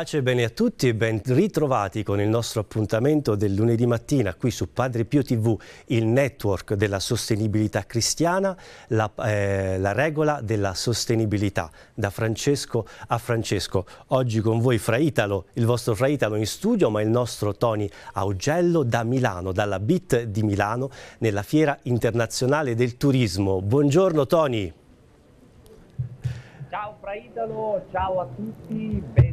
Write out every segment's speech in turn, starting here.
Pace e bene a tutti e ben ritrovati con il nostro appuntamento del lunedì mattina qui su Padre Pio TV, il network della sostenibilità cristiana, la, eh, la regola della sostenibilità, da Francesco a Francesco. Oggi con voi Fra Italo, il vostro Fra Italo in studio, ma il nostro Tony Augello da Milano, dalla BIT di Milano, nella Fiera Internazionale del Turismo. Buongiorno Tony! Ciao Fra Italo, ciao a tutti, ben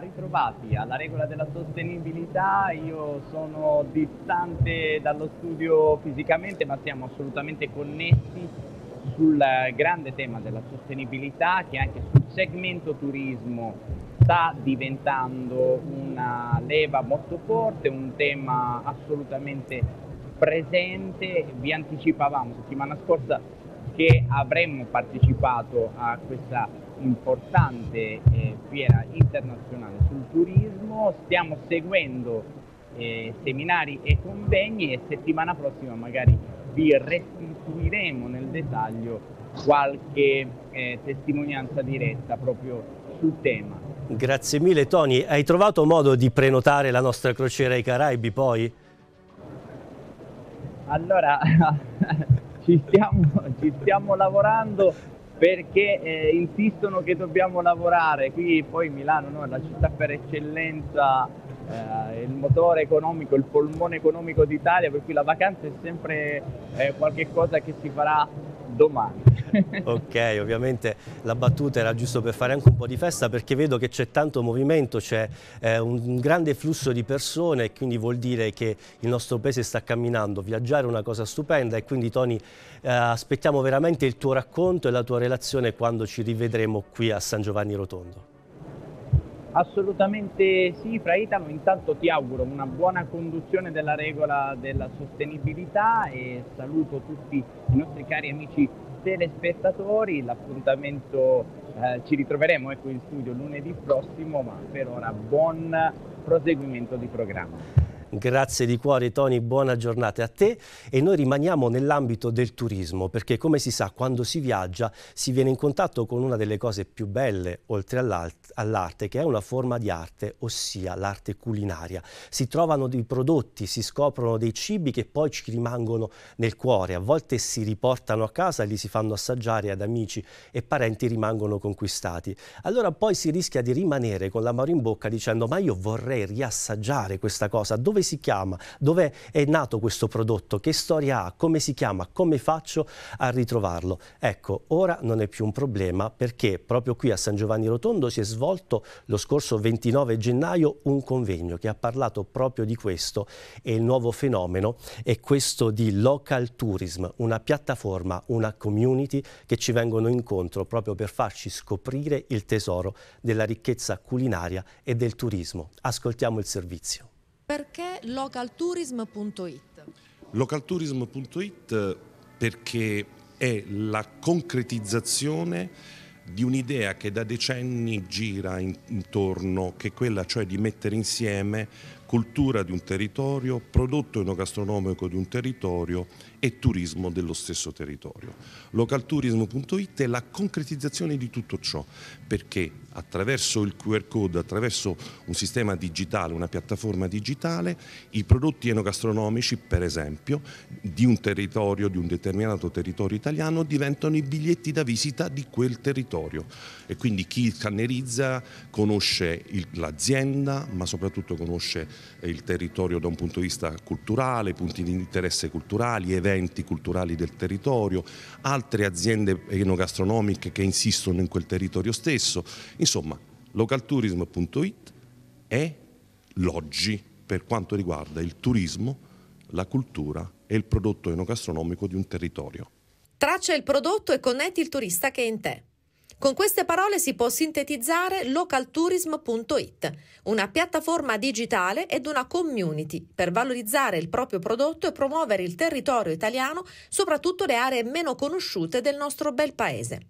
ritrovati alla regola della sostenibilità. Io sono distante dallo studio fisicamente, ma siamo assolutamente connessi sul grande tema della sostenibilità che anche sul segmento turismo sta diventando una leva molto forte, un tema assolutamente presente. Vi anticipavamo settimana scorsa che avremmo partecipato a questa importante eh, fiera internazionale sul turismo, stiamo seguendo eh, seminari e convegni e settimana prossima magari vi restituiremo nel dettaglio qualche eh, testimonianza diretta proprio sul tema. Grazie mille Tony, hai trovato modo di prenotare la nostra crociera ai Caraibi poi? Allora, ci, stiamo, ci stiamo lavorando, perché eh, insistono che dobbiamo lavorare. Qui poi Milano no, è la città per eccellenza, eh, il motore economico, il polmone economico d'Italia, per cui la vacanza è sempre eh, qualcosa che si farà domani. ok, ovviamente la battuta era giusto per fare anche un po' di festa perché vedo che c'è tanto movimento, c'è eh, un grande flusso di persone e quindi vuol dire che il nostro paese sta camminando. Viaggiare è una cosa stupenda e quindi Tony eh, aspettiamo veramente il tuo racconto e la tua relazione quando ci rivedremo qui a San Giovanni Rotondo. Assolutamente sì, fra Fraitano, intanto ti auguro una buona conduzione della regola della sostenibilità e saluto tutti i nostri cari amici telespettatori, l'appuntamento eh, ci ritroveremo ecco in studio lunedì prossimo, ma per ora buon proseguimento di programma. Grazie di cuore Tony, buona giornata a te e noi rimaniamo nell'ambito del turismo perché come si sa quando si viaggia si viene in contatto con una delle cose più belle oltre all'arte che è una forma di arte, ossia l'arte culinaria. Si trovano dei prodotti, si scoprono dei cibi che poi ci rimangono nel cuore, a volte si riportano a casa li si fanno assaggiare ad amici e parenti rimangono conquistati. Allora poi si rischia di rimanere con la in bocca dicendo ma io vorrei riassaggiare questa cosa, dove dove si chiama, dove è nato questo prodotto, che storia ha, come si chiama, come faccio a ritrovarlo. Ecco, ora non è più un problema perché proprio qui a San Giovanni Rotondo si è svolto lo scorso 29 gennaio un convegno che ha parlato proprio di questo e il nuovo fenomeno è questo di local tourism, una piattaforma, una community che ci vengono incontro proprio per farci scoprire il tesoro della ricchezza culinaria e del turismo. Ascoltiamo il servizio. Perché localtourism.it? Localtourism.it perché è la concretizzazione di un'idea che da decenni gira intorno, che è quella cioè di mettere insieme cultura di un territorio, prodotto enogastronomico di un territorio e turismo dello stesso territorio. Localturismo.it è la concretizzazione di tutto ciò, perché attraverso il QR code, attraverso un sistema digitale, una piattaforma digitale, i prodotti enogastronomici, per esempio, di un territorio, di un determinato territorio italiano, diventano i biglietti da visita di quel territorio. E quindi chi cannerizza conosce l'azienda, ma soprattutto conosce il territorio da un punto di vista culturale, punti di interesse culturali, eventi ed enti culturali del territorio, altre aziende enogastronomiche che insistono in quel territorio stesso. Insomma, localtourism.it è l'oggi per quanto riguarda il turismo, la cultura e il prodotto enogastronomico di un territorio. Traccia il prodotto e connetti il turista che è in te. Con queste parole si può sintetizzare localtourism.it, una piattaforma digitale ed una community per valorizzare il proprio prodotto e promuovere il territorio italiano, soprattutto le aree meno conosciute del nostro bel paese.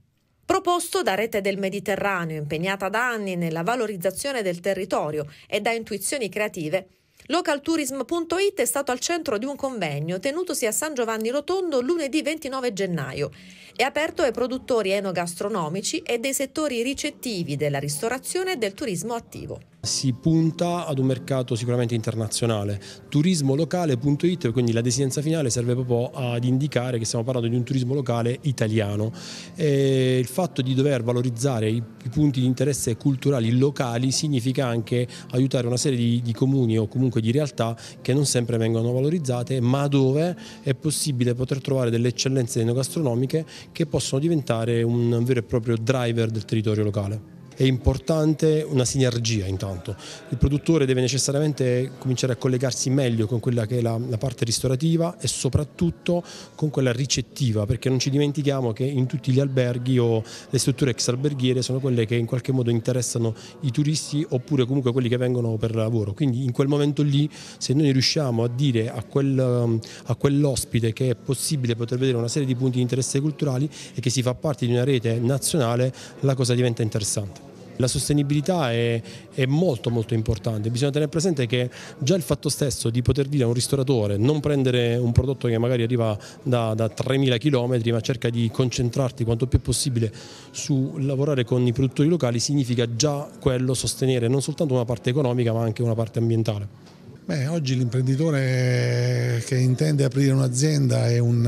Proposto da Rete del Mediterraneo, impegnata da anni nella valorizzazione del territorio e da intuizioni creative, Localtourism.it è stato al centro di un convegno tenutosi a San Giovanni Rotondo lunedì 29 gennaio è aperto ai produttori enogastronomici e dei settori ricettivi della ristorazione e del turismo attivo. Si punta ad un mercato sicuramente internazionale. Turismolocale.it, quindi la desinenza finale serve proprio ad indicare che stiamo parlando di un turismo locale italiano. E il fatto di dover valorizzare i, punti di interesse culturali locali significa anche aiutare una serie di, di comuni o comunque di realtà che non sempre vengono valorizzate, ma dove è possibile poter trovare delle eccellenze enogastronomiche che possono diventare un vero e proprio driver del territorio locale è importante una sinergia intanto. Il produttore deve necessariamente cominciare a collegarsi meglio con quella che è la, la parte ristorativa e soprattutto con quella ricettiva, perché non ci dimentichiamo che in tutti gli alberghi o le strutture ex alberghiere sono quelle che in qualche modo interessano i turisti oppure comunque quelli che vengono per lavoro. Quindi in quel momento lì se noi riusciamo a dire a, quel, a quell'ospite che è possibile poter vedere una serie di punti di interesse culturali e che si fa parte di una rete nazionale, la cosa diventa interessante la sostenibilità è, è, molto molto importante, bisogna tenere presente che già il fatto stesso di poter dire a un ristoratore non prendere un prodotto che magari arriva da, da 3.000 km ma cerca di concentrarti quanto più possibile su lavorare con i produttori locali significa già quello sostenere non soltanto una parte economica ma anche una parte ambientale. Beh, oggi l'imprenditore che intende aprire un'azienda un,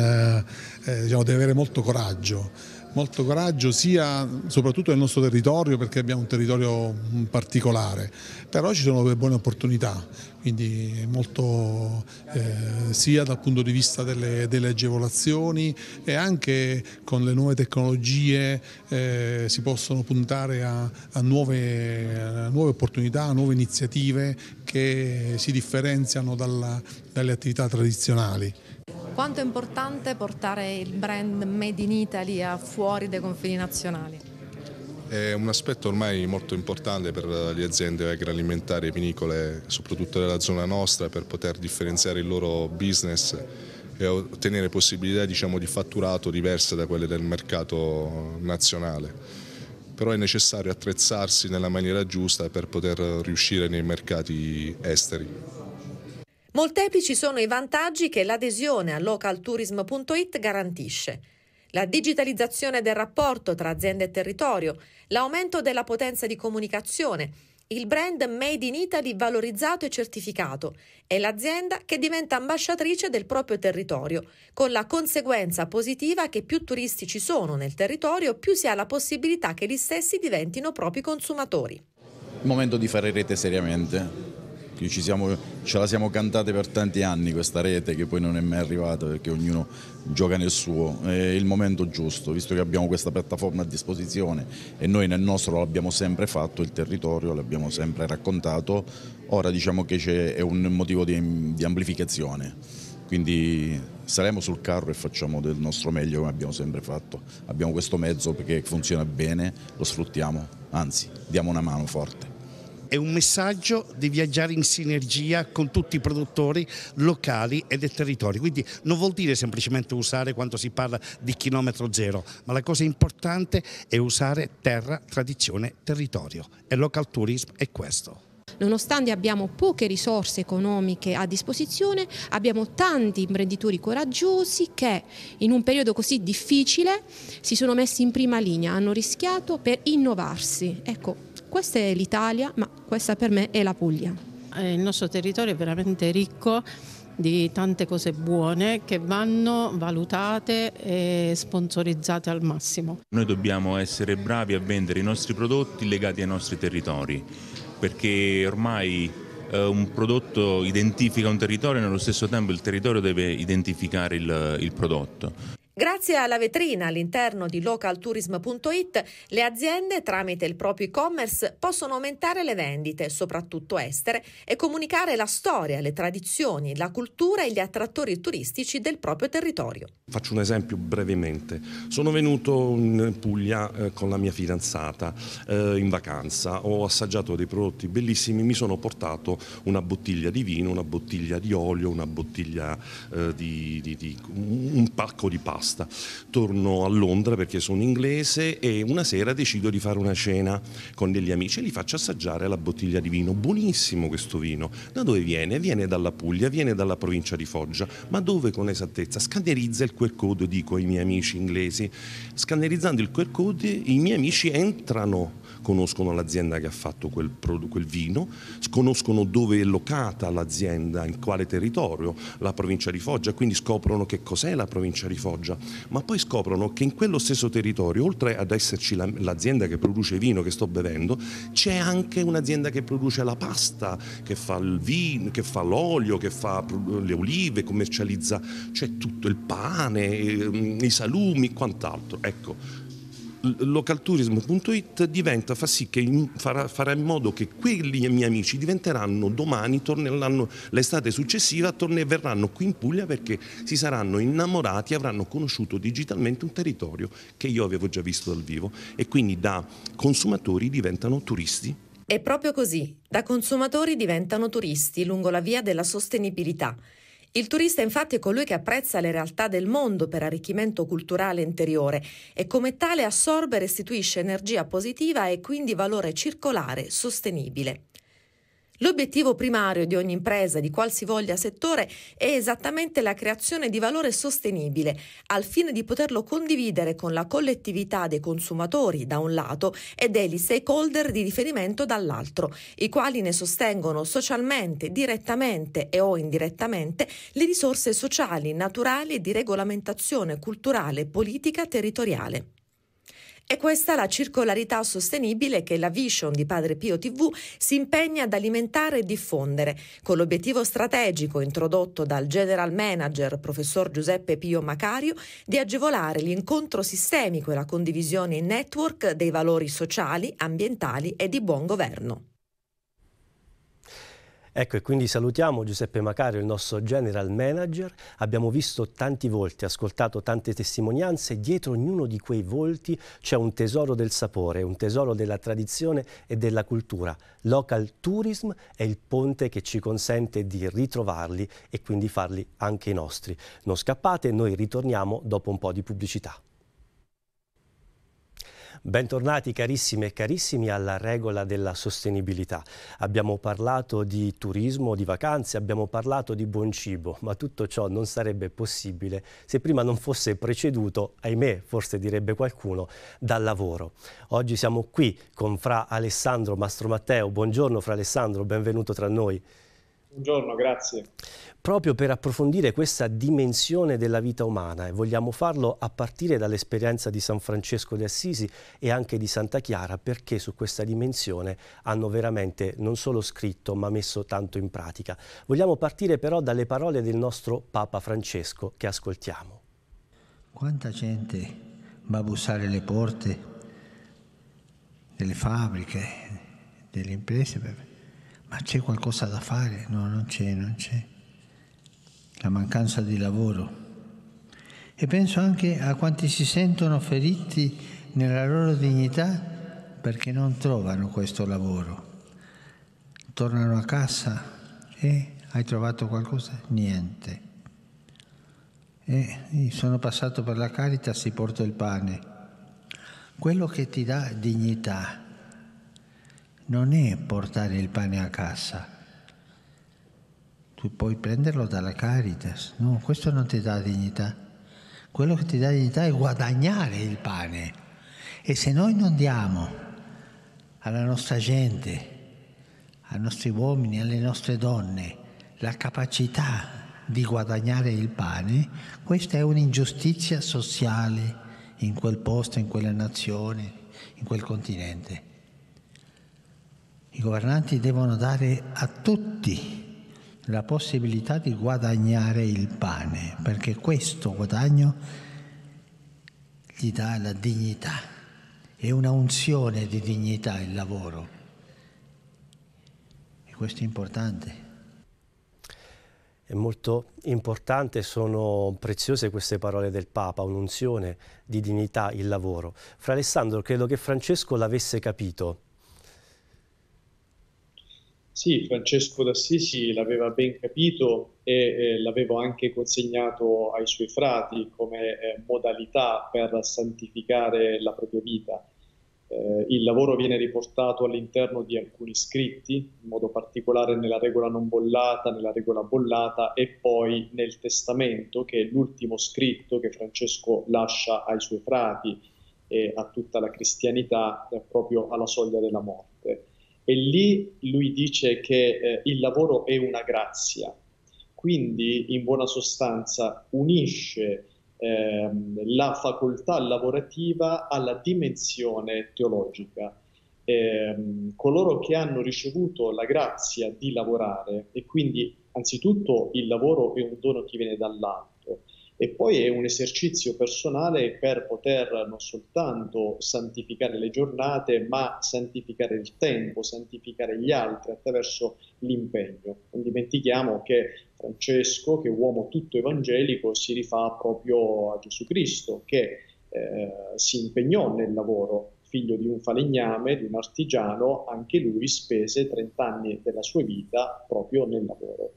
eh, diciamo, deve avere molto coraggio molto coraggio sia soprattutto nel nostro territorio perché abbiamo un territorio mm, particolare, però ci sono delle buone opportunità, quindi molto eh, sia dal punto di vista delle, delle, agevolazioni e anche con le nuove tecnologie eh, si possono puntare a, a, nuove, a, nuove, opportunità, a nuove iniziative che si differenziano dalla, dalle attività tradizionali. Quanto è importante portare il brand Made in Italy fuori dai confini nazionali? È un aspetto ormai molto importante per le aziende agroalimentari e vinicole, soprattutto della zona nostra, per poter differenziare il loro business e ottenere possibilità diciamo, di fatturato diverse da quelle del mercato nazionale. Però è necessario attrezzarsi nella maniera giusta per poter riuscire nei mercati esteri. Molteplici sono i vantaggi che l'adesione a localtourism.it garantisce. La digitalizzazione del rapporto tra azienda e territorio, l'aumento della potenza di comunicazione, il brand Made in Italy valorizzato e certificato e l'azienda che diventa ambasciatrice del proprio territorio, con la conseguenza positiva che più turisti ci sono nel territorio, più si ha la possibilità che gli stessi diventino propri consumatori. Il momento di fare rete seriamente ci siamo, ce la siamo cantate per tanti anni questa rete che poi non è mai arrivata perché ognuno gioca nel suo, è il momento giusto, visto che abbiamo questa piattaforma a disposizione e noi nel nostro l'abbiamo sempre fatto, il territorio l'abbiamo sempre raccontato, ora diciamo che c'è un motivo di, di amplificazione quindi saremo sul carro e facciamo del nostro meglio come abbiamo sempre fatto. Abbiamo questo mezzo perché funziona bene, lo sfruttiamo, anzi diamo una mano forte è un messaggio di viaggiare in sinergia con tutti i produttori locali e del territorio. Quindi non vuol dire semplicemente usare quando si parla di chilometro zero, ma la cosa importante è usare terra, tradizione, territorio. E local tourism è questo. Nonostante abbiamo poche risorse economiche a disposizione, abbiamo tanti imprenditori coraggiosi che in un periodo così difficile si sono messi in prima linea, hanno rischiato per innovarsi. Ecco, questa è l'Italia, ma questa per me è la Puglia. Eh, il nostro territorio è veramente ricco di tante cose buone che vanno valutate e sponsorizzate al massimo. Noi dobbiamo essere bravi a vendere i nostri prodotti legati ai nostri territori perché ormai eh, un prodotto identifica un territorio e nello stesso tempo il territorio deve identificare il, il prodotto. Grazie alla vetrina all'interno di localtourism.it, le aziende tramite il proprio e-commerce possono aumentare le vendite, soprattutto estere, e comunicare la storia, le tradizioni, la cultura e gli attrattori turistici del proprio territorio. Faccio un esempio brevemente. Sono venuto in Puglia eh, con la mia fidanzata eh, in vacanza, ho assaggiato dei prodotti bellissimi, mi sono portato una bottiglia di vino, una bottiglia di olio, una bottiglia eh, di, di, di un pacco di pasta basta. Torno a Londra perché sono inglese e una sera decido di fare una cena con degli amici e li faccio assaggiare la bottiglia di vino. Buonissimo questo vino. Da dove viene? Viene dalla Puglia, viene dalla provincia di Foggia. Ma dove con esattezza? Scannerizza il QR code, dico ai miei amici inglesi. Scannerizzando il QR code i miei amici entrano conoscono l'azienda che ha fatto quel, quel vino, conoscono dove è locata l'azienda, in quale territorio, la provincia di Foggia, quindi scoprono che cos'è la provincia di Foggia, ma poi scoprono che in quello stesso territorio, oltre ad esserci l'azienda che produce il vino che sto bevendo, c'è anche un'azienda che produce la pasta, che fa il vino, che fa l'olio, che fa le olive, commercializza, c'è tutto il pane, ehm, i salumi, quant'altro. Ecco, localtourism.it diventa, fa sì che farà, farà, in modo che quelli miei amici diventeranno domani, torneranno l'estate successiva, torne, verranno qui in Puglia perché si saranno innamorati, avranno conosciuto digitalmente un territorio che io avevo già visto dal vivo e quindi da consumatori diventano turisti. È proprio così, da consumatori diventano turisti lungo la via della sostenibilità il turista infatti è colui che apprezza le realtà del mondo per arricchimento culturale interiore e come tale assorbe e restituisce energia positiva e quindi valore circolare sostenibile. L'obiettivo primario di ogni impresa, di qualsivoglia settore, è esattamente la creazione di valore sostenibile, al fine di poterlo condividere con la collettività dei consumatori da un lato e degli stakeholder di riferimento dall'altro, i quali ne sostengono socialmente, direttamente e o indirettamente le risorse sociali, naturali e di regolamentazione culturale, politica, territoriale. È questa la circolarità sostenibile che la Vision di Padre Pio TV si impegna ad alimentare e diffondere, con l'obiettivo strategico introdotto dal general manager professor Giuseppe Pio Macario di agevolare l'incontro sistemico e la condivisione in network dei valori sociali, ambientali e di buon governo. Ecco, e quindi salutiamo Giuseppe Macario, il nostro general manager. Abbiamo visto tanti volti, ascoltato tante testimonianze. Dietro ognuno di quei volti c'è un tesoro del sapore, un tesoro della tradizione e della cultura. Local tourism è il ponte che ci consente di ritrovarli e quindi farli anche i nostri. Non scappate, noi ritorniamo dopo un po' di pubblicità. Bentornati carissime e carissimi alla regola della sostenibilità. Abbiamo parlato di turismo, di vacanze, abbiamo parlato di buon cibo, ma tutto ciò non sarebbe possibile se prima non fosse preceduto, ahimè, forse direbbe qualcuno, dal lavoro. Oggi siamo qui con Fra Alessandro Mastro Matteo. Buongiorno Fra Alessandro, benvenuto tra noi. Buongiorno, grazie. Proprio per approfondire questa dimensione della vita umana e vogliamo farlo a partire dall'esperienza di San Francesco di Assisi e anche di Santa Chiara perché su questa dimensione hanno veramente non solo scritto ma messo tanto in pratica. Vogliamo partire però dalle parole del nostro Papa Francesco che ascoltiamo. Quanta gente va a bussare le porte delle fabbriche, delle imprese per ma c'è qualcosa da fare? No, non c'è, non c'è. La mancanza di lavoro. E penso anche a quanti si sentono feriti nella loro dignità perché non trovano questo lavoro. Tornano a casa e hai trovato qualcosa? Niente. E sono passato per la carità, si porta il pane. Quello che ti dà dignità, non è portare il pane a casa. Tu puoi prenderlo dalla Caritas, no, questo non ti dà dignità. Quello che ti dà dignità è guadagnare il pane. E se noi non diamo alla nostra gente, ai nostri uomini, alle nostre donne, la capacità di guadagnare il pane, questa è un'ingiustizia sociale in quel posto, in quella nazione, in quel continente. I governanti devono dare a tutti la possibilità di guadagnare il pane, perché questo guadagno gli dà la dignità, è una unzione di dignità il lavoro. E questo è importante. È molto importante, sono preziose queste parole del Papa, un'unzione di dignità il lavoro. Fra Alessandro, credo che Francesco l'avesse capito sì, Francesco d'Assisi l'aveva ben capito e eh, l'avevo anche consegnato ai suoi frati come eh, modalità per santificare la propria vita. Eh, il lavoro viene riportato all'interno di alcuni scritti, in modo particolare nella regola non bollata, nella regola bollata e poi nel testamento, che è l'ultimo scritto che Francesco lascia ai suoi frati e a tutta la cristianità eh, proprio alla soglia della morte. E lì lui dice che eh, il lavoro è una grazia, quindi in buona sostanza unisce eh, la facoltà lavorativa alla dimensione teologica. Eh, coloro che hanno ricevuto la grazia di lavorare e quindi anzitutto il lavoro è un dono che viene dall'alto e poi è un esercizio personale per poter non soltanto santificare le giornate, ma santificare il tempo, santificare gli altri attraverso l'impegno. Non dimentichiamo che Francesco, che è uomo tutto evangelico, si rifà proprio a Gesù Cristo, che eh, si impegnò nel lavoro, figlio di un falegname, di un artigiano, anche lui spese 30 anni della sua vita proprio nel lavoro.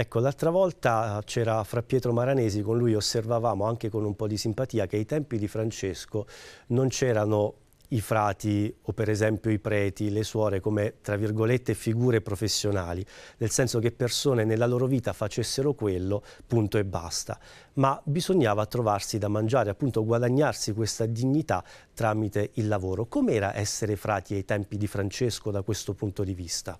Ecco, l'altra volta c'era fra Pietro Maranesi, con lui osservavamo anche con un po' di simpatia che ai tempi di Francesco non c'erano i frati o per esempio i preti, le suore come tra virgolette figure professionali, nel senso che persone nella loro vita facessero quello, punto e basta, ma bisognava trovarsi da mangiare, appunto guadagnarsi questa dignità tramite il lavoro. Com'era essere frati ai tempi di Francesco da questo punto di vista?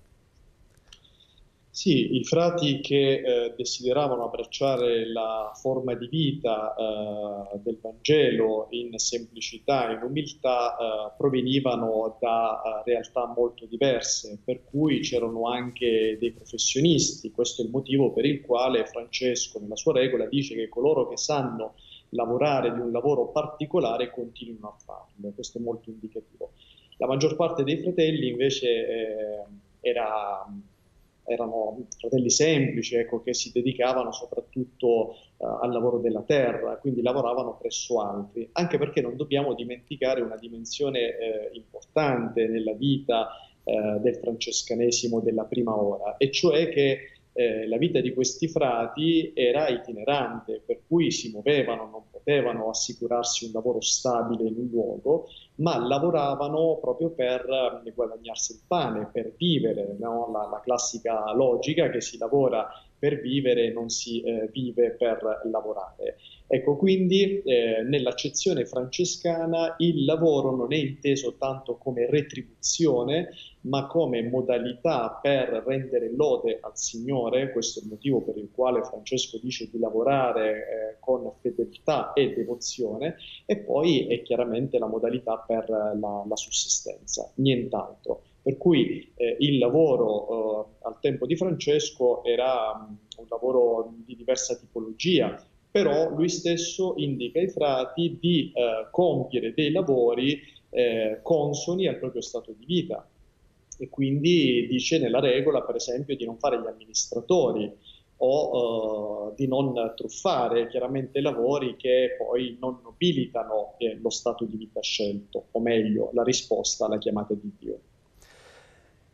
Sì, i frati che eh, desideravano abbracciare la forma di vita eh, del Vangelo in semplicità, e in umiltà, eh, provenivano da eh, realtà molto diverse, per cui c'erano anche dei professionisti. Questo è il motivo per il quale Francesco, nella sua regola, dice che coloro che sanno lavorare di un lavoro particolare continuano a farlo. Questo è molto indicativo. La maggior parte dei fratelli invece eh, era erano fratelli semplici ecco, che si dedicavano soprattutto eh, al lavoro della terra, quindi lavoravano presso altri, anche perché non dobbiamo dimenticare una dimensione eh, importante nella vita eh, del francescanesimo della prima ora, e cioè che eh, la vita di questi frati era itinerante, per cui si muovevano, non potevano assicurarsi un lavoro stabile in un luogo, ma lavoravano proprio per eh, guadagnarsi il pane, per vivere, no? la, la, classica logica che si lavora per vivere e non si eh, vive per lavorare. Ecco, quindi eh, nell'accezione francescana il lavoro non è inteso tanto come retribuzione, ma come modalità per rendere lode al Signore, questo è il motivo per il quale Francesco dice di lavorare eh, con fedeltà e devozione, e poi è chiaramente la modalità per la, la sussistenza, nient'altro. Per cui eh, il lavoro eh, al tempo di Francesco era mm, un lavoro di diversa tipologia, però lui stesso indica ai frati di eh, compiere dei lavori eh, consoni al proprio stato di vita e quindi dice nella regola, per esempio, di non fare gli amministratori o uh, di non truffare chiaramente lavori che poi non nobilitano eh, lo stato di vita scelto, o meglio, la risposta alla chiamata di Dio.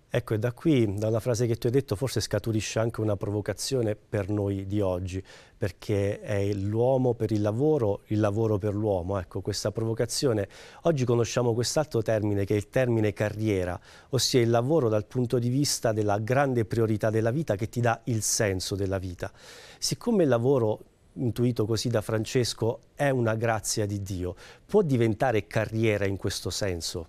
Ecco, e da qui, dalla frase che tu hai detto, forse scaturisce anche una provocazione per noi di oggi, perché è l'uomo per il lavoro, il lavoro per l'uomo. Ecco, questa provocazione. Oggi conosciamo quest'altro termine, che è il termine carriera, ossia il lavoro dal punto di vista della grande priorità della vita che ti dà il senso della vita. Siccome il lavoro intuito così da Francesco, è una grazia di Dio. Può diventare carriera in questo senso?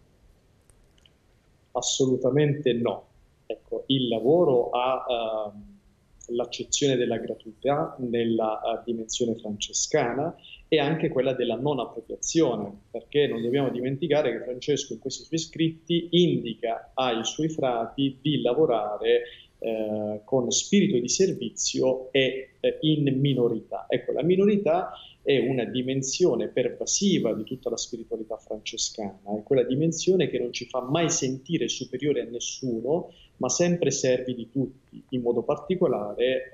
Assolutamente no. Ecco, il lavoro ha uh, l'accezione della gratuità nella eh, dimensione francescana e anche quella della non appropriazione, perché non dobbiamo dimenticare che Francesco in questi suoi scritti indica ai suoi frati di lavorare eh, con spirito di servizio e eh, in minorità. Ecco, la minorità è una dimensione pervasiva di tutta la spiritualità francescana, è quella dimensione che non ci fa mai sentire superiore a nessuno, ma sempre servi di tutti, in modo particolare eh,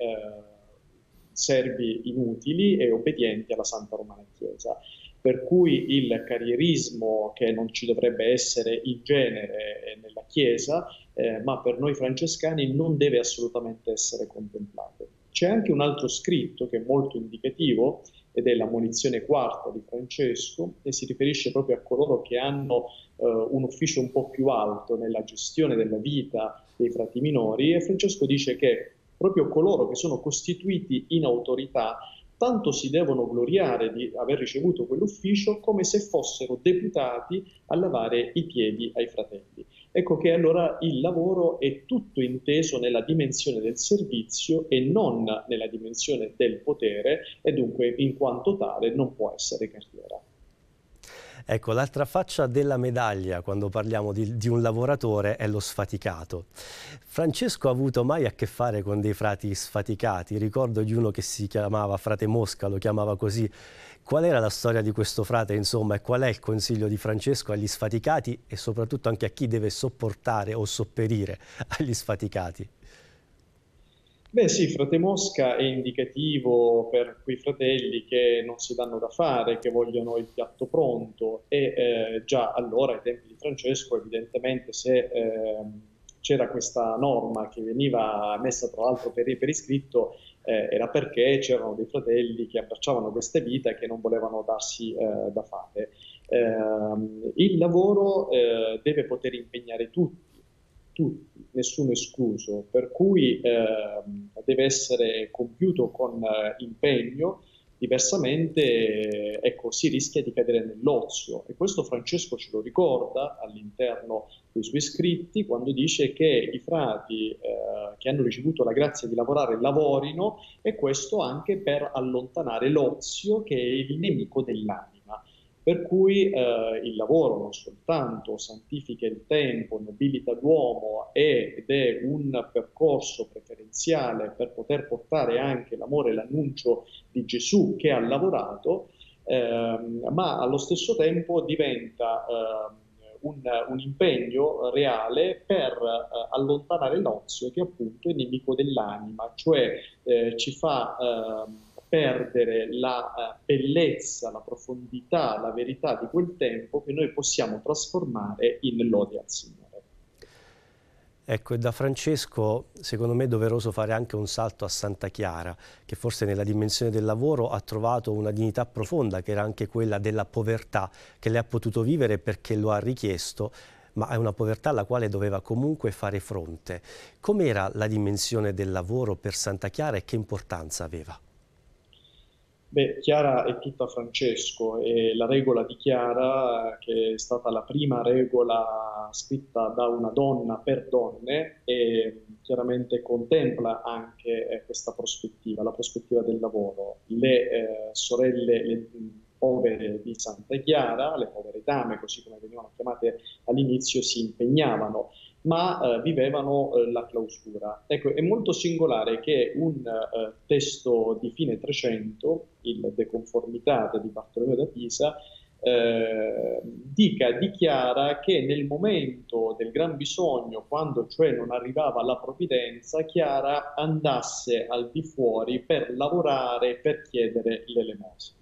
servi inutili e obbedienti alla Santa Romana Chiesa per cui il carrierismo che non ci dovrebbe essere in genere eh, nella Chiesa, eh, ma per noi francescani non deve assolutamente essere contemplato. C'è anche un altro scritto che è molto indicativo, ed è la munizione quarta di Francesco e si riferisce proprio a coloro che hanno eh, un ufficio un po' più alto nella gestione della vita dei frati minori e Francesco dice che proprio coloro che sono costituiti in autorità tanto si devono gloriare di aver ricevuto quell'ufficio come se fossero deputati a lavare i piedi ai fratelli. Ecco che allora il lavoro è tutto inteso nella dimensione del servizio e non nella dimensione del potere e dunque in quanto tale non può essere carriera. Ecco, l'altra faccia della medaglia quando parliamo di, di, un lavoratore è lo sfaticato. Francesco ha avuto mai a che fare con dei frati sfaticati? Ricordo di uno che si chiamava Frate Mosca, lo chiamava così, Qual era la storia di questo frate, insomma, e qual è il consiglio di Francesco agli sfaticati e soprattutto anche a chi deve sopportare o sopperire agli sfaticati? Beh sì, Frate Mosca è indicativo per quei fratelli che non si danno da fare, che vogliono il piatto pronto e eh, già allora ai tempi di Francesco evidentemente se eh, c'era questa norma che veniva messa tra l'altro per, per iscritto eh, era perché c'erano dei fratelli che abbracciavano queste vite e che non volevano darsi eh, da fare. Eh, il lavoro eh, deve poter impegnare tutti, tutti, nessuno escluso, per cui ehm, deve essere compiuto con eh, impegno diversamente ecco, si rischia di cadere nell'ozio e questo Francesco ce lo ricorda all'interno dei suoi scritti quando dice che i frati eh, che hanno ricevuto la grazia di lavorare lavorino e questo anche per allontanare l'ozio che è il nemico dell'anima. Per cui eh, il lavoro non soltanto santifica il tempo, nobilita l'uomo ed è un percorso preferenziale per poter portare anche l'amore e l'annuncio di Gesù che ha lavorato, eh, ma allo stesso tempo diventa eh, un, un, impegno reale per eh, allontanare l'ozio che appunto è nemico dell'anima, cioè eh, ci fa ehm, perdere la eh, bellezza, la profondità, la verità di quel tempo che noi possiamo trasformare in lode al Signore. Ecco, e da Francesco secondo me è doveroso fare anche un salto a Santa Chiara, che forse nella dimensione del lavoro ha trovato una dignità profonda, che era anche quella della povertà, che le ha potuto vivere perché lo ha richiesto, ma è una povertà alla quale doveva comunque fare fronte. Com'era la dimensione del lavoro per Santa Chiara e che importanza aveva? Beh, Chiara è tutta Francesco e la regola di Chiara, che è stata la prima regola scritta da una donna per donne, chiaramente contempla anche eh, questa prospettiva, la prospettiva del lavoro. Le eh, sorelle, le povere di Santa Chiara, le povere dame, così come venivano chiamate all'inizio, si impegnavano ma eh, vivevano eh, la clausura. Ecco, è molto singolare che un eh, testo di fine 300, il De Conformitate di Bartolomeo da Pisa, eh, dica, dichiara che nel momento del gran bisogno, quando cioè non arrivava la provvidenza, Chiara andasse al di fuori per lavorare, per chiedere l'elemosina.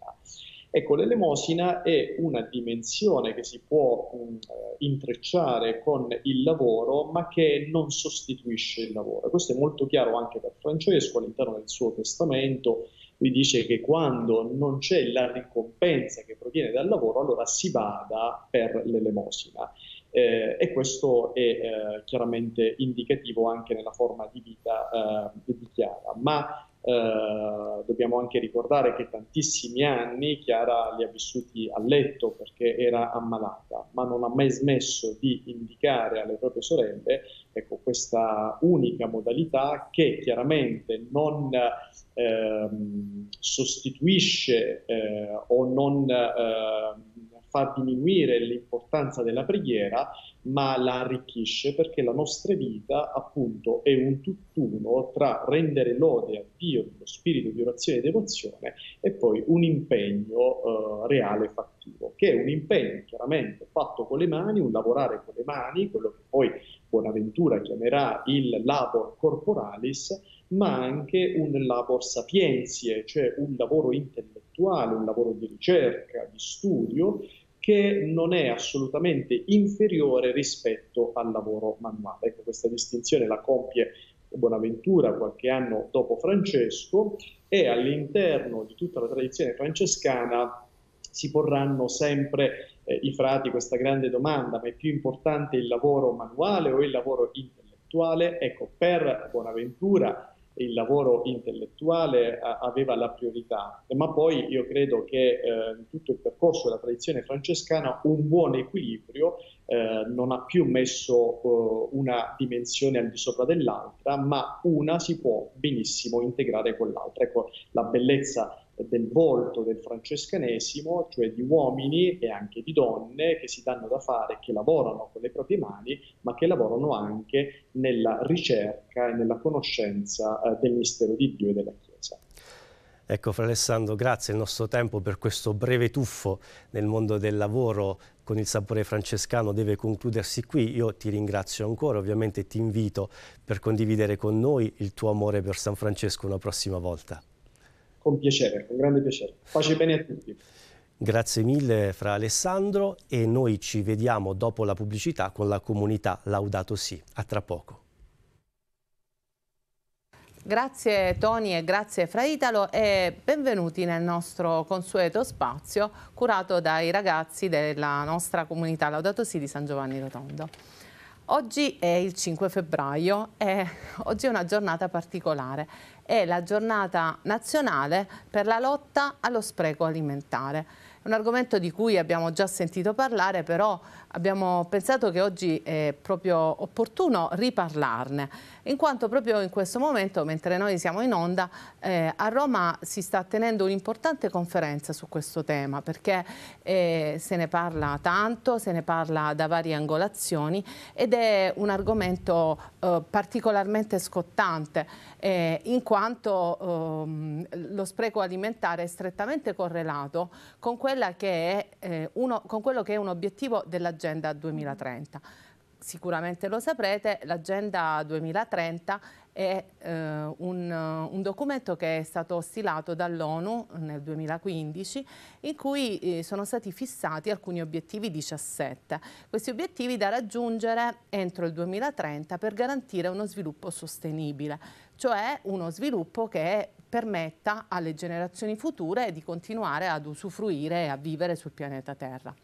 Ecco, l'elemosina è una dimensione che si può mh, eh, intrecciare con il lavoro, ma che non sostituisce il lavoro. Questo è molto chiaro anche per Francesco all'interno del suo testamento. Lui dice che quando non c'è la ricompensa che proviene dal lavoro, allora si vada per l'elemosina. Eh, e questo è eh, chiaramente indicativo anche nella forma di vita eh, di Chiara. Ma eh, dobbiamo anche ricordare che tantissimi anni Chiara li ha vissuti a letto perché era ammalata, ma non ha mai smesso di indicare alle proprie sorelle ecco, questa unica modalità che chiaramente non eh, sostituisce eh, o non ehm, fa diminuire l'importanza della preghiera, ma la arricchisce perché la nostra vita appunto è un tutt'uno tra rendere lode a Dio, lo spirito di orazione e devozione e poi un impegno eh, reale e fattivo, che è un impegno chiaramente fatto con le mani, un lavorare con le mani, quello che poi Bonaventura chiamerà il labor corporalis, ma anche un labor sapienzie, cioè un lavoro intellettuale, un lavoro di ricerca, di studio, che non è assolutamente inferiore rispetto al lavoro manuale. Ecco, questa distinzione la compie Bonaventura qualche anno dopo Francesco e all'interno di tutta la tradizione francescana si porranno sempre eh, i frati questa grande domanda, ma è più importante il lavoro manuale o il lavoro intellettuale? Ecco, per Bonaventura il lavoro intellettuale a, eh, aveva la priorità, ma poi io credo che eh, in tutto il percorso della tradizione francescana un buon equilibrio eh, non ha più messo eh, una dimensione al di sopra dell'altra, ma una si può benissimo integrare con l'altra. Ecco la bellezza del volto del francescanesimo, cioè di uomini e anche di donne che si danno da fare, che lavorano con le proprie mani, ma che lavorano anche nella ricerca e nella conoscenza eh, del mistero di Dio e della Chiesa. Ecco, Fra Alessandro, grazie il nostro tempo per questo breve tuffo nel mondo del lavoro con il sapore francescano deve concludersi qui. Io ti ringrazio ancora, ovviamente ti invito per condividere con noi il tuo amore per San Francesco una prossima volta. Con piacere, con grande piacere. Pace bene a tutti. Grazie mille fra Alessandro e noi ci vediamo dopo la pubblicità con la comunità Laudato Si. A tra poco. Grazie Tony e grazie Fra Italo e benvenuti nel nostro consueto spazio curato dai ragazzi della nostra comunità Laudato Si di San Giovanni Rotondo. Oggi è il 5 febbraio e oggi è una giornata particolare, è la giornata nazionale per la lotta allo spreco alimentare un argomento di cui abbiamo già sentito parlare, però abbiamo pensato che oggi è proprio opportuno riparlarne, in quanto proprio in questo momento, mentre noi siamo in onda, eh, a Roma si sta tenendo un'importante conferenza su questo tema, perché eh, se ne parla tanto, se ne parla da varie angolazioni ed è un argomento eh, particolarmente scottante, eh, in quanto ehm, lo spreco alimentare è strettamente correlato con quello che è, eh, uno, con quello che è un obiettivo dell'Agenda 2030. Sicuramente lo saprete, l'Agenda 2030 è eh, un, eh, un, documento che è stato stilato dall'ONU nel 2015 in cui eh, sono stati fissati alcuni obiettivi 17. Questi obiettivi da raggiungere entro il 2030 per garantire uno sviluppo sostenibile, cioè uno sviluppo che permetta alle generazioni future di continuare ad usufruire e a vivere sul pianeta Terra.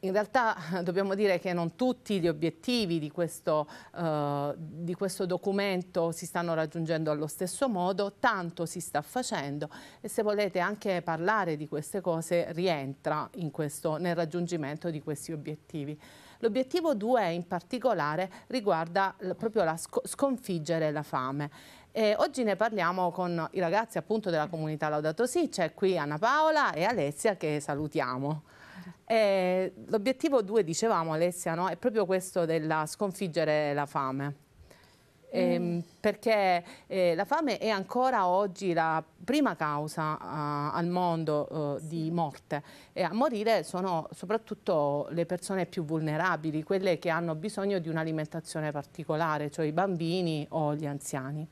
In realtà dobbiamo dire che non tutti gli obiettivi di questo, eh, di questo, documento si stanno raggiungendo allo stesso modo, tanto si sta facendo e se volete anche parlare di queste cose rientra questo, nel raggiungimento di questi obiettivi. L'obiettivo 2 in particolare riguarda proprio la sconfiggere la fame e oggi ne parliamo con i ragazzi appunto della comunità Laudato Si, c'è qui Anna Paola e Alessia che salutiamo. L'obiettivo 2, dicevamo Alessia, no? è proprio questo della sconfiggere la fame. Eh, mm. perché eh, la fame è ancora oggi la prima causa uh, al mondo uh, sì. di morte e a morire sono soprattutto le persone più vulnerabili, quelle che hanno bisogno di un'alimentazione particolare, cioè i bambini o gli anziani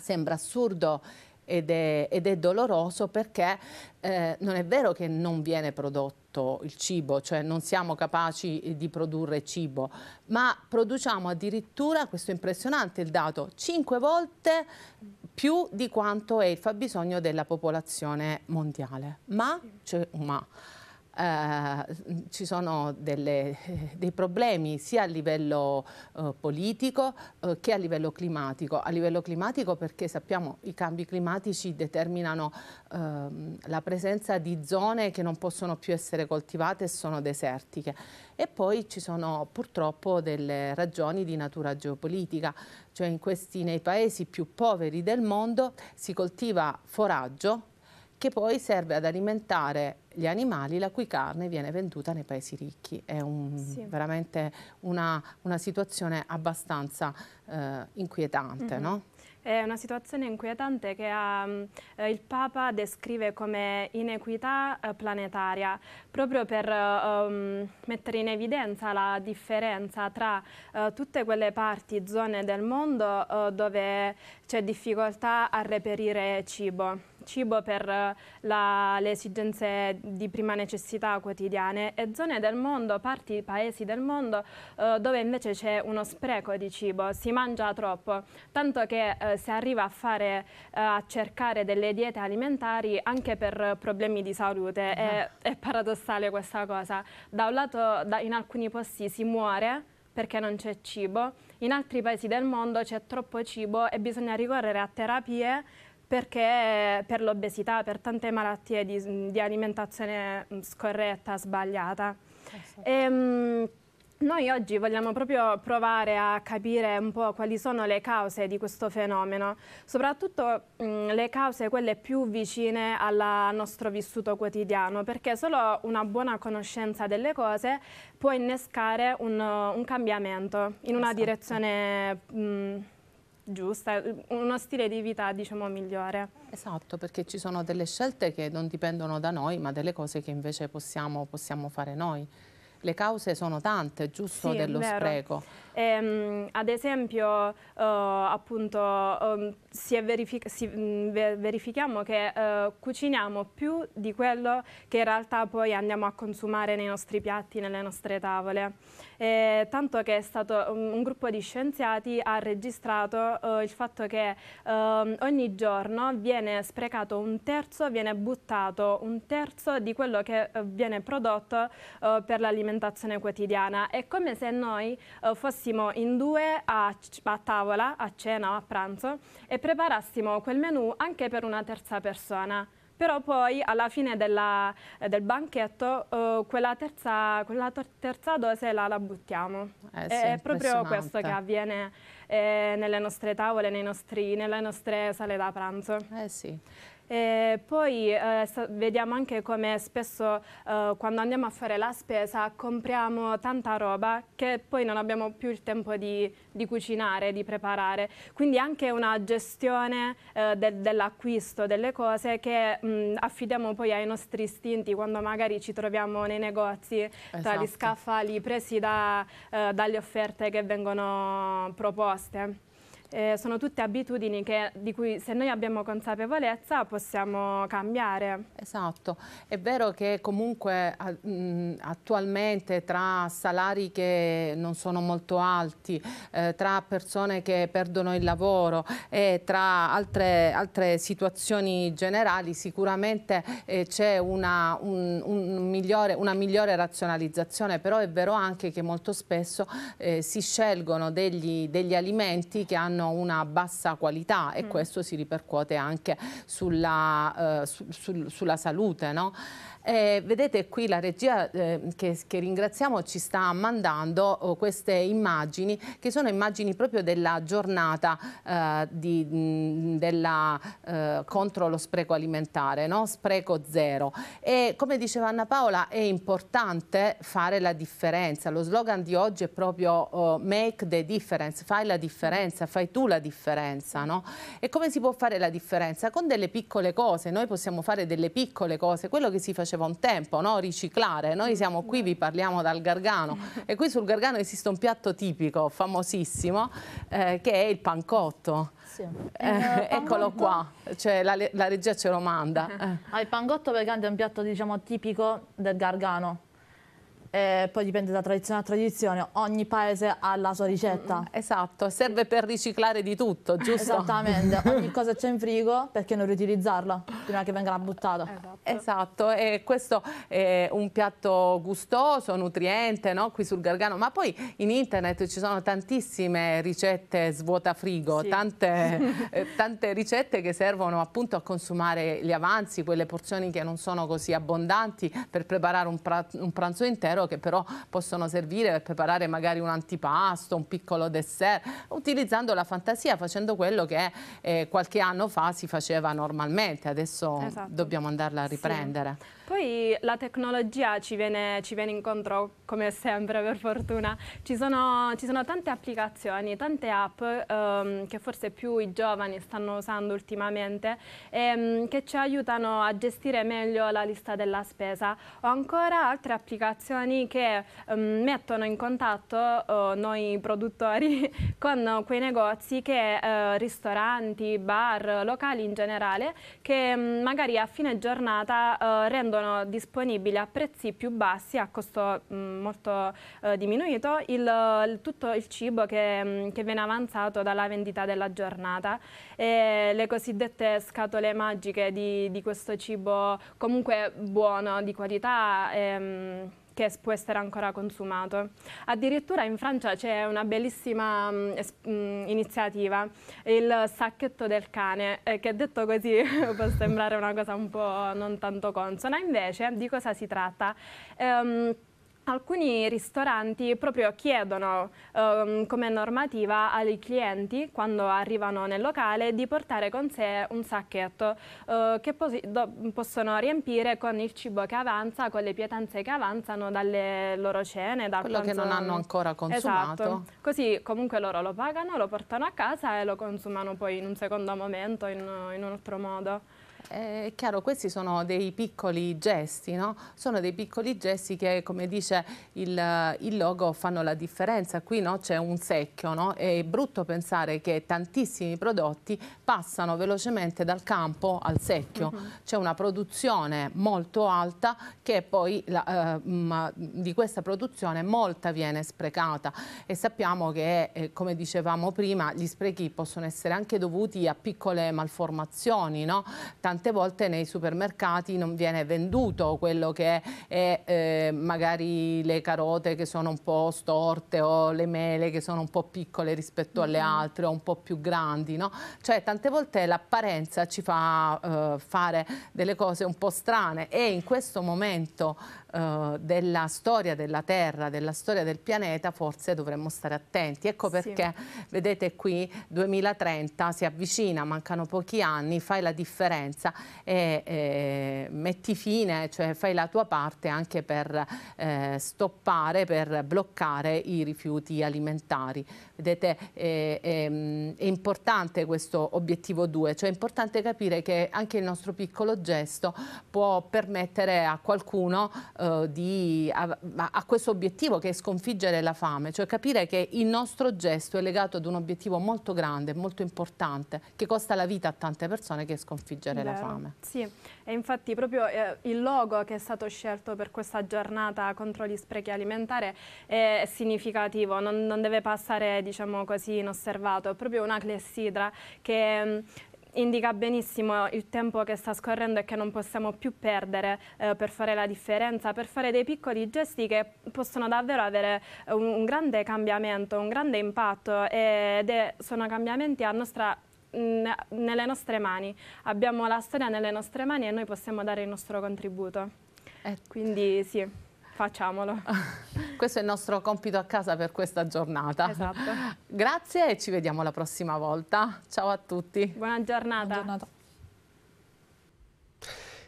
sembra assurdo ed è, ed è doloroso perché eh, non è vero che non viene prodotto il cibo, cioè non siamo capaci eh, di produrre cibo, ma produciamo addirittura, questo è impressionante il dato, 5 volte più di quanto è il fabbisogno della popolazione mondiale. Ma cioè, ma. Eh, ci sono delle, dei problemi sia a livello uh, politico uh, che a livello climatico. A livello climatico perché sappiamo che i cambi climatici determinano ehm, la presenza di zone che non possono più essere coltivate e sono desertiche. E poi ci sono purtroppo delle ragioni di natura geopolitica, cioè questi, nei paesi più poveri del mondo si coltiva foraggio che poi serve ad alimentare gli animali la cui carne viene venduta nei paesi ricchi. È un, sì. veramente una, una, situazione abbastanza eh, inquietante, mm -hmm. no? È una situazione inquietante che um, il Papa descrive come inequità eh, planetaria, proprio per um, mettere in evidenza la differenza tra uh, tutte quelle parti, zone del mondo uh, dove c'è difficoltà a reperire cibo cibo per eh, la, le esigenze di prima necessità quotidiane e zone del mondo, parti, paesi del mondo eh, dove invece c'è uno spreco di cibo, si mangia troppo, tanto che eh, si arriva a, fare, eh, a cercare delle diete alimentari anche per problemi di salute, ah. è, è, paradossale questa cosa, da un lato da, in alcuni posti si muore perché non c'è cibo, in altri paesi del mondo c'è troppo cibo e bisogna ricorrere a terapie perché per l'obesità, per tante malattie di, di alimentazione mm, scorretta, sbagliata. E, esatto. ehm, noi oggi vogliamo proprio provare a capire un po' quali sono le cause di questo fenomeno, soprattutto mh, mm, le cause quelle più vicine al nostro vissuto quotidiano, perché solo una buona conoscenza delle cose può innescare un, un cambiamento in una esatto. direzione mh, mm, giusta, uno stile di vita diciamo migliore. Esatto, perché ci sono delle scelte che non dipendono da noi, ma delle cose che invece possiamo, possiamo fare noi le cause sono tante, giusto, sì, dello spreco. Ehm, ad esempio, eh, appunto, eh, si verific si, mh, mm, verifichiamo che eh, cuciniamo più di quello che in realtà poi andiamo a consumare nei nostri piatti, nelle nostre tavole. E, eh, tanto che è stato um, un gruppo di scienziati ha registrato eh, il fatto che ehm, ogni giorno viene sprecato un terzo, viene buttato un terzo di quello che eh, viene prodotto per l'alimentazione alimentazione quotidiana. È come se noi eh, fossimo in due a, a, tavola, a cena o a pranzo, e preparassimo quel menù anche per una terza persona. Però poi alla fine della, eh, del banchetto eh, quella, terza, quella terza, dose la, la buttiamo. Eh sì, è proprio questo che avviene eh, nelle nostre tavole, nostri, nelle nostre sale da pranzo. Eh sì. E poi eh, vediamo anche come spesso eh, quando andiamo a fare la spesa compriamo tanta roba che poi non abbiamo più il tempo di, di cucinare, di preparare. Quindi anche una gestione eh, de dell'acquisto delle cose che mh, mm, affidiamo poi ai nostri istinti quando magari ci troviamo nei negozi esatto. tra gli esatto. scaffali presi da, eh, dalle offerte che vengono proposte eh, sono tutte abitudini che, di cui se noi abbiamo consapevolezza possiamo cambiare. Esatto, è vero che comunque attualmente tra salari che non sono molto alti, eh, tra persone che perdono il lavoro e tra altre, altre situazioni generali sicuramente eh, c'è una, un, un migliore, una migliore razionalizzazione, però è vero anche che molto spesso eh, si scelgono degli, degli alimenti che hanno hanno una bassa qualità e mm. questo si ripercuote anche sulla, eh, su, su, sulla salute. No? Eh, vedete qui la regia eh, che, che, ringraziamo ci sta mandando oh, queste immagini che sono immagini proprio della giornata eh, di, mh, della, eh, contro lo spreco alimentare, no? spreco zero. E come diceva Anna Paola è importante fare la differenza, lo slogan di oggi è proprio oh, make the difference, fai la differenza, fai tu la differenza. No? E come si può fare la differenza? Con delle piccole cose, noi possiamo fare delle piccole cose, quello che si faceva faceva un tempo, no? riciclare. Noi mm. siamo qui, vi parliamo dal Gargano e qui sul Gargano esiste un piatto tipico, famosissimo, eh, che è il pancotto. Sì. Eh, eccolo qua, cioè, la, la, regia ce lo manda. Eh. Ah, il pangotto perché è un piatto diciamo, tipico del Gargano eh, poi dipende da tradizione a tradizione, ogni paese ha la sua ricetta. Mm, esatto, serve per riciclare di tutto, giusto? Esattamente, ogni cosa c'è in frigo perché non riutilizzarla prima che venga buttata. Esatto, esatto. e questo è un piatto gustoso, nutriente, no? qui sul Gargano, ma poi in internet ci sono tantissime ricette svuota frigo, sì. tante, eh, tante ricette che servono appunto a consumare gli avanzi, quelle porzioni che non sono così abbondanti per preparare un pranzo intero euro che però possono servire per preparare magari un antipasto, un piccolo dessert, utilizzando la fantasia, facendo quello che eh, qualche anno fa si faceva normalmente, adesso esatto. dobbiamo andarla a riprendere. Sì. Poi la tecnologia ci viene, ci viene incontro come sempre per fortuna. Ci sono, ci sono tante applicazioni, tante app ehm, che forse più i giovani stanno usando ultimamente ehm, che ci aiutano a gestire meglio la lista della spesa o ancora altre applicazioni che ehm, mettono in contatto eh, noi produttori con quei negozi che eh, ristoranti, bar, locali in generale che mm, magari a fine giornata eh, rendono rendono disponibile a prezzi più bassi, a costo mh, molto eh, diminuito, il, il, tutto il cibo che, mh, che, viene avanzato dalla vendita della giornata. E le cosiddette scatole magiche di, di questo cibo comunque buono, di qualità. Ehm, che può essere ancora consumato. Addirittura in Francia c'è una bellissima mh, mm, mm, iniziativa, il sacchetto del cane, eh, che detto così può sembrare una cosa un po' non tanto consona, invece di cosa si tratta? Um, Alcuni ristoranti proprio chiedono um, come normativa ai clienti quando arrivano nel locale di portare con sé un sacchetto uh, che possono riempire con il cibo che avanza, con le pietanze che avanzano dalle loro cene. Da Quello quanto... che non hanno ancora consumato. Esatto. Così comunque loro lo pagano, lo portano a casa e lo consumano poi in un secondo momento, in, in un altro modo. È eh, chiaro, questi sono dei piccoli gesti, no? Sono dei piccoli gesti che, come dice il, il logo, fanno la differenza. Qui no? c'è un secchio, no? È brutto pensare che tantissimi prodotti passano velocemente dal campo al secchio. Uh mm-hmm. -huh. C'è una produzione molto alta che poi la, eh, mm, di questa produzione molta viene sprecata e sappiamo che, eh, come dicevamo prima, gli sprechi possono essere anche dovuti a piccole malformazioni, no? Tant tante volte nei supermercati non viene venduto quello che è eh, magari le carote che sono un po' storte o le mele che sono un po' piccole rispetto alle mm-hmm. altre o un po' più grandi, no? Cioè tante volte l'apparenza ci fa eh, fare delle cose un po' strane e in questo momento eh, della storia della Terra, della storia del pianeta, forse dovremmo stare attenti. Ecco perché, sì. vedete qui, 2030 si avvicina, mancano pochi anni, fai la differenza e eh, metti fine, cioè fai la tua parte anche per eh, stoppare, per bloccare i rifiuti alimentari vedete è, eh, è, ehm, è importante questo obiettivo 2, cioè è importante capire che anche il nostro piccolo gesto può permettere a qualcuno eh, di, a, a, questo obiettivo che è sconfiggere la fame, cioè capire che il nostro gesto è legato ad un obiettivo molto grande, molto importante, che costa la vita a tante persone che è sconfiggere Vero. la fame. Sì. E infatti proprio eh, il logo che è stato scelto per questa giornata contro gli sprechi alimentari è significativo, non, non deve passare diciamo così inosservato, è proprio una clessidra che mh, mm, indica benissimo il tempo che sta scorrendo e che non possiamo più perdere eh, per fare la differenza, per fare dei piccoli gesti che possono davvero avere eh, un, un grande cambiamento, un grande impatto ed è, sono cambiamenti a nostra nelle nostre mani, abbiamo la storia nelle nostre mani e noi possiamo dare il nostro contributo. Eh. Quindi sì, facciamolo. Questo è il nostro compito a casa per questa giornata. Esatto. Grazie e ci vediamo la prossima volta. Ciao a tutti. Buona giornata. Buona giornata.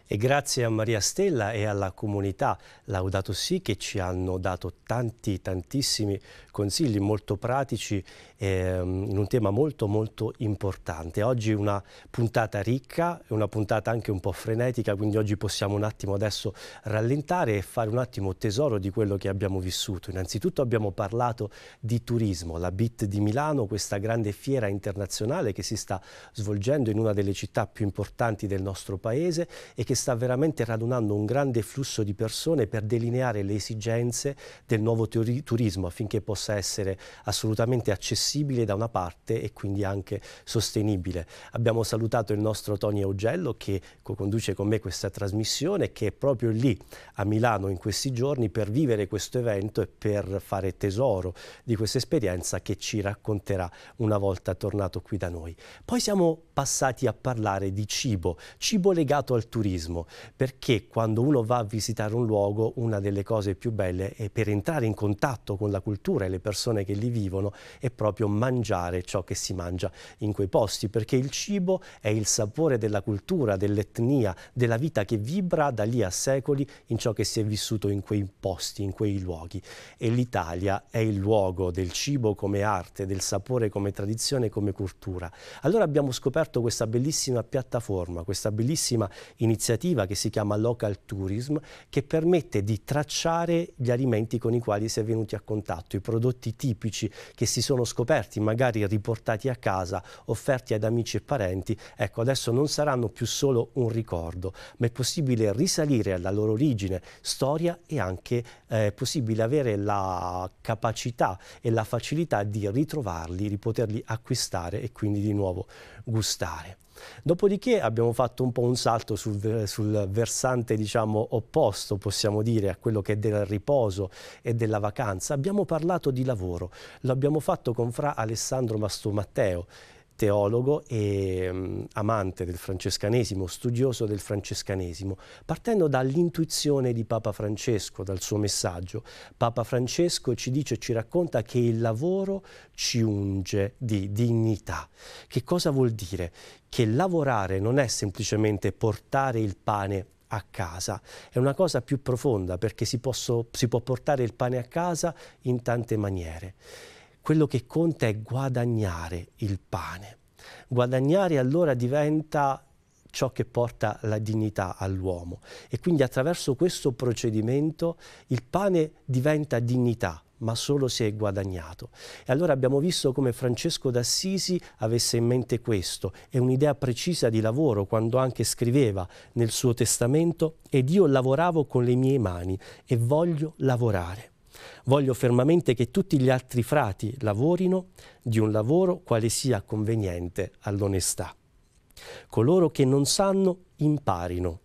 E grazie a Maria Stella e alla comunità Laudato Si che ci hanno dato tanti, tantissimi consigli molto pratici eh, in un tema molto molto importante. Oggi una puntata ricca, una puntata anche un po' frenetica, quindi oggi possiamo un attimo adesso rallentare e fare un attimo tesoro di quello che abbiamo vissuto. Innanzitutto abbiamo parlato di turismo, la BIT di Milano, questa grande fiera internazionale che si sta svolgendo in una delle città più importanti del nostro paese e che sta veramente radunando un grande flusso di persone per delineare le esigenze del nuovo turismo affinché possa possa essere assolutamente accessibile da una parte e quindi anche sostenibile. Abbiamo salutato il nostro Tony Augello che co-conduce con me questa trasmissione che è proprio lì a Milano in questi giorni per vivere questo evento e per fare tesoro di questa esperienza che ci racconterà una volta tornato qui da noi. Poi siamo passati a parlare di cibo, cibo legato al turismo, perché quando uno va a visitare un luogo una delle cose più belle è per entrare in contatto con la cultura e delle persone che li vivono è proprio mangiare ciò che si mangia in quei posti, perché il cibo è il sapore della cultura, dell'etnia, della vita che vibra da lì a secoli in ciò che si è vissuto in quei posti, in quei luoghi. E l'Italia è il luogo del cibo come arte, del sapore come tradizione, come cultura. Allora abbiamo scoperto questa bellissima piattaforma, questa bellissima iniziativa che si chiama Local Tourism, che permette di tracciare gli alimenti con i quali si è venuti a contatto, i prodotti prodotti tipici che si sono scoperti, magari riportati a casa, offerti ad amici e parenti, ecco adesso non saranno più solo un ricordo, ma è possibile risalire alla loro origine, storia e anche eh, è possibile avere la capacità e la facilità di ritrovarli, di poterli acquistare e quindi di nuovo gustare. Dopodiché abbiamo fatto un po' un salto sul, sul versante diciamo, opposto, possiamo dire, a quello che è del riposo e della vacanza. Abbiamo parlato di lavoro, lo abbiamo fatto con Fra Alessandro Mastomatteo, teologo e um, amante del francescanesimo, studioso del francescanesimo, partendo dall'intuizione di Papa Francesco, dal suo messaggio. Papa Francesco ci dice, e ci racconta che il lavoro ci unge di dignità. Che cosa vuol dire? Che lavorare non è semplicemente portare il pane a casa. È una cosa più profonda perché si, posso, si può portare il pane a casa in tante maniere quello che conta è guadagnare il pane. Guadagnare allora diventa ciò che porta la dignità all'uomo e quindi attraverso questo procedimento il pane diventa dignità ma solo se è guadagnato. E allora abbiamo visto come Francesco d'Assisi avesse in mente questo, è un'idea precisa di lavoro quando anche scriveva nel suo testamento ed io lavoravo con le mie mani e voglio lavorare. Voglio fermamente che tutti gli altri frati lavorino di un lavoro quale sia conveniente all'onestà. Coloro che non sanno imparino,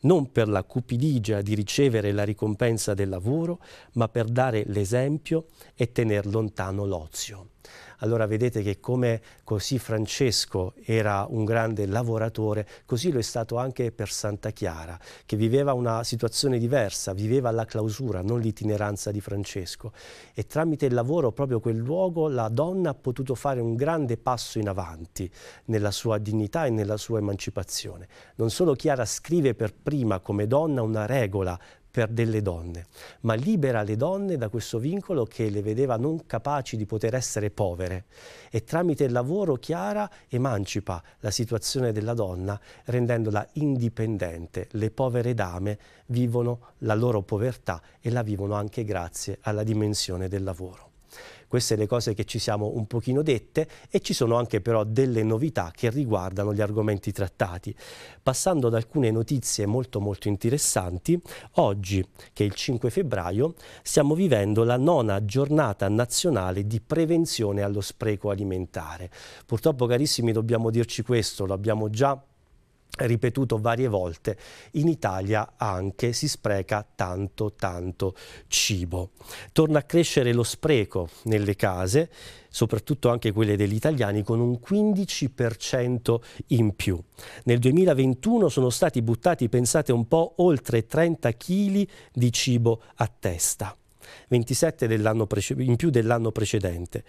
non per la cupidigia di ricevere la ricompensa del lavoro, ma per dare l'esempio e tener lontano l'ozio. Allora vedete che come così Francesco era un grande lavoratore, così lo è stato anche per Santa Chiara, che viveva una situazione diversa, viveva la clausura, non l'itineranza di Francesco. E tramite il lavoro, proprio quel luogo, la donna ha potuto fare un grande passo in avanti nella sua dignità e nella sua emancipazione. Non solo Chiara scrive per prima come donna una regola per delle donne, ma libera le donne da questo vincolo che le vedeva non capaci di poter essere povere e tramite il lavoro Chiara emancipa la situazione della donna rendendola indipendente. Le povere dame vivono la loro povertà e la vivono anche grazie alla dimensione del lavoro. Queste le cose che ci siamo un pochino dette e ci sono anche però delle novità che riguardano gli argomenti trattati. Passando ad alcune notizie molto molto interessanti, oggi che è il 5 febbraio stiamo vivendo la nona giornata nazionale di prevenzione allo spreco alimentare. Purtroppo carissimi dobbiamo dirci questo, l'abbiamo già ripetuto varie volte, in Italia anche si spreca tanto tanto cibo. Torna a crescere lo spreco nelle case, soprattutto anche quelle degli italiani, con un 15% in più. Nel 2021 sono stati buttati, pensate un po', oltre 30 kg di cibo a testa. 27 in più dell'anno precedente,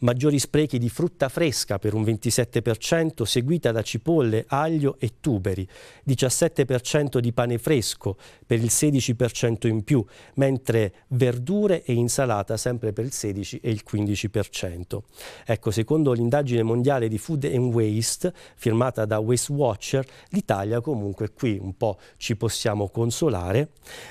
maggiori sprechi di frutta fresca per un 27%, seguita da cipolle, aglio e tuberi, 17% di pane fresco per il 16% in più, mentre verdure e insalata sempre per il 16 e il 15%. Ecco, secondo l'indagine mondiale di Food and Waste, firmata da Waste Watcher, l'Italia comunque qui un po' ci possiamo consolare,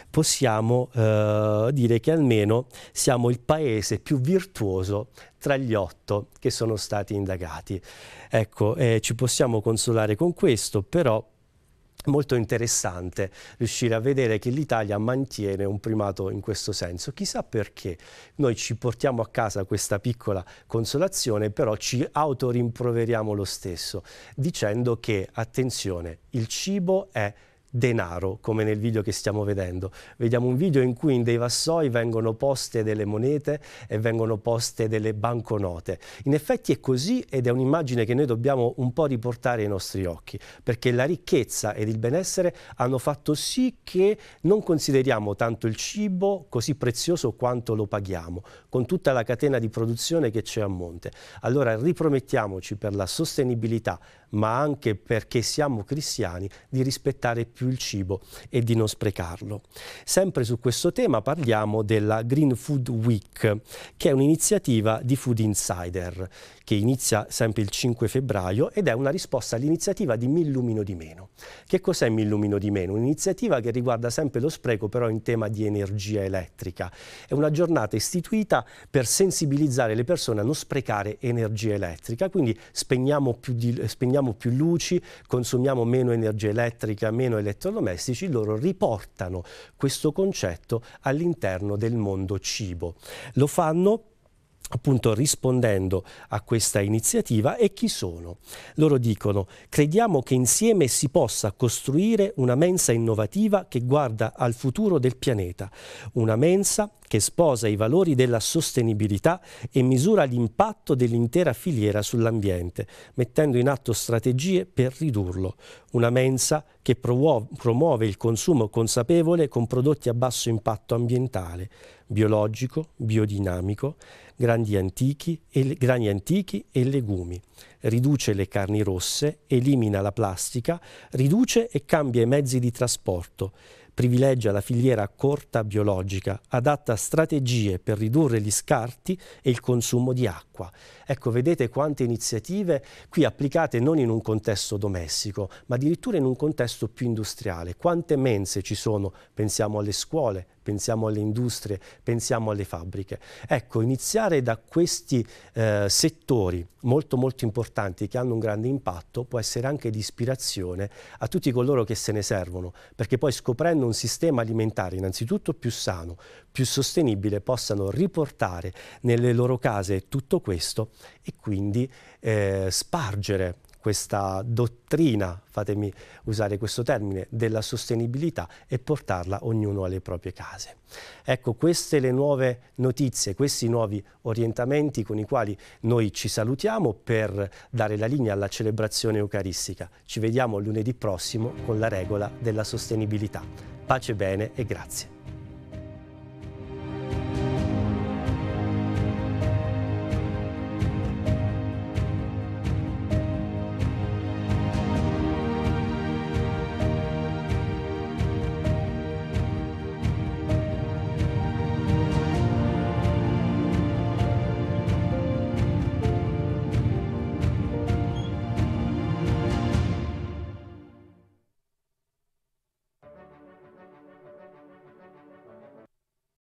possiamo eh, dire che almeno almeno siamo il paese più virtuoso tra gli otto che sono stati indagati. Ecco, eh, ci possiamo consolare con questo, però molto interessante riuscire a vedere che l'Italia mantiene un primato in questo senso. Chissà perché noi ci portiamo a casa questa piccola consolazione, però ci autorimproveriamo lo stesso, dicendo che, attenzione, il cibo è denaro, come nel video che stiamo vedendo. Vediamo un video in cui in dei vassoi vengono poste delle monete e vengono poste delle banconote. In effetti è così ed è un'immagine che noi dobbiamo un po' riportare ai nostri occhi, perché la ricchezza ed il benessere hanno fatto sì che non consideriamo tanto il cibo così prezioso quanto lo paghiamo, con tutta la catena di produzione che c'è a monte. Allora ripromettiamoci per la sostenibilità ma anche perché siamo cristiani, di rispettare più il cibo e di non sprecarlo. Sempre su questo tema parliamo della Green Food Week, che è un'iniziativa di Food Insider, che inizia sempre il 5 febbraio ed è una risposta all'iniziativa di Mi illumino di meno. Che cos'è Mi illumino di meno? Un'iniziativa che riguarda sempre lo spreco però in tema di energia elettrica. È una giornata istituita per sensibilizzare le persone a non sprecare energia elettrica, quindi spegniamo più, di, spegniamo più luci, consumiamo meno energia elettrica, meno elettrodomestici, loro riportano questo concetto all'interno del mondo cibo. Lo fanno appunto rispondendo a questa iniziativa e chi sono. Loro dicono crediamo che insieme si possa costruire una mensa innovativa che guarda al futuro del pianeta, una mensa che sposa i valori della sostenibilità e misura l'impatto dell'intera filiera sull'ambiente, mettendo in atto strategie per ridurlo, una mensa che promuove il consumo consapevole con prodotti a basso impatto ambientale, biologico, biodinamico, grani antichi, e, grani antichi e legumi. Riduce le carni rosse, elimina la plastica, riduce e cambia i mezzi di trasporto. Privilegia la filiera corta biologica, adatta strategie per ridurre gli scarti e il consumo di acqua. Ecco, vedete quante iniziative qui applicate non in un contesto domestico, ma addirittura in un contesto più industriale. Quante mense ci sono? Pensiamo alle scuole, pensiamo alle industrie, pensiamo alle fabbriche. Ecco, iniziare da questi eh, settori molto molto importanti che hanno un grande impatto può essere anche di ispirazione a tutti coloro che se ne servono, perché poi scoprendo un sistema alimentare innanzitutto più sano, più sostenibile, possano riportare nelle loro case tutto questo e quindi eh, spargere questa dottrina, fatemi usare questo termine, della sostenibilità e portarla ognuno alle proprie case. Ecco, queste le nuove notizie, questi nuovi orientamenti con i quali noi ci salutiamo per dare la linea alla celebrazione eucaristica. Ci vediamo lunedì prossimo con la regola della sostenibilità. Pace bene e grazie.